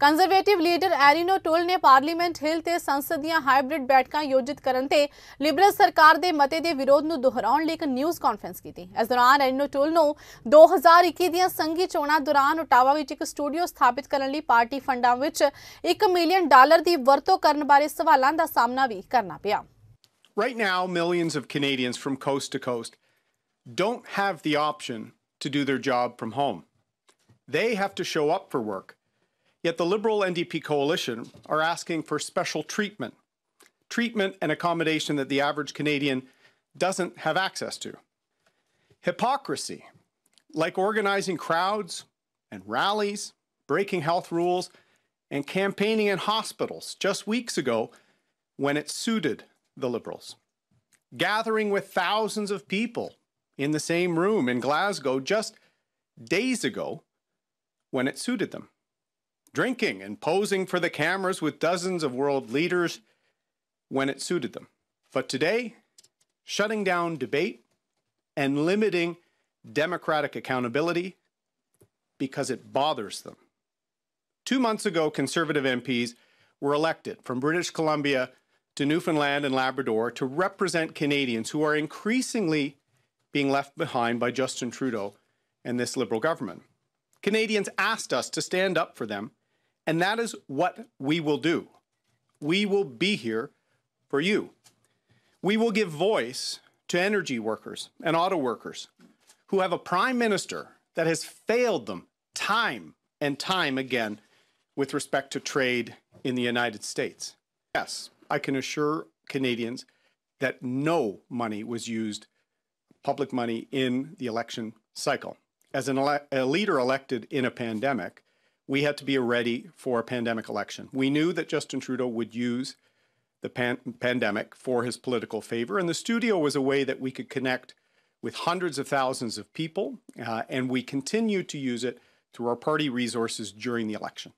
Conservative leader Erin O'Toole ਨੇ parliament hill ਤੇ ਸੰਸਦ ਦੀਆਂ ਹਾਈਬ੍ਰਿਡ ਬੈਠਕਾਂ ਆਯੋਜਿਤ ਕਰਨ ਤੇ ਲਿਬਰਲ ਸਰਕਾਰ ਦੇ ਮਤੇ ਦੇ ਵਿਰੋਧ ਨੂੰ ਦੁਹਰਾਉਣ ਲਈ ਇੱਕ ਨਿਊਜ਼ ਕਾਨਫਰੰਸ ਕੀਤੀ ਇਸ ਦੌਰਾਨ ਐਰੀਨੋ ਟੋਲ ਨੂੰ 2021 ਦੀਆਂ ਸੰਘੀ ਚੋਣਾਂ ਦੌਰਾਨ ਉਟਾਵਾ ਵਿੱਚ ਇੱਕ ਸਟੂਡੀਓ ਸਥਾਪਿਤ ਕਰਨ ਲਈ ਪਾਰਟੀ ਫੰਡਾਂ ਵਿੱਚ 1 ਮਿਲੀਅਨ ਡਾਲਰ ਦੀ ਵਰਤੋਂ ਕਰਨ ਬਾਰੇ ਸਵਾਲਾਂ ਦਾ ਸਾਹਮਣਾ ਵੀ ਕਰਨਾ ਪਿਆ Right now, millions of Canadians from coast to coast don't have the option to do their job from home. They have to show up for work. Yet the Liberal NDP coalition are asking for special treatment, treatment and accommodation that the average Canadian doesn't have access to. Hypocrisy, like organizing crowds and rallies, breaking health rules, and campaigning in hospitals just weeks ago when it suited the Liberals. Gathering with thousands of people in the same room in Glasgow just days ago when it suited them drinking and posing for the cameras with dozens of world leaders when it suited them. But today, shutting down debate and limiting democratic accountability because it bothers them. Two months ago, conservative MPs were elected from British Columbia to Newfoundland and Labrador to represent Canadians who are increasingly being left behind by Justin Trudeau and this Liberal government. Canadians asked us to stand up for them and that is what we will do. We will be here for you. We will give voice to energy workers and auto workers who have a prime minister that has failed them time and time again with respect to trade in the United States. Yes, I can assure Canadians that no money was used, public money, in the election cycle. As ele a leader elected in a pandemic, we had to be ready for a pandemic election. We knew that Justin Trudeau would use the pan- pandemic for his political favor, and the studio was a way that we could connect with hundreds of thousands of people, uh, and we continued to use it through our party resources during the election.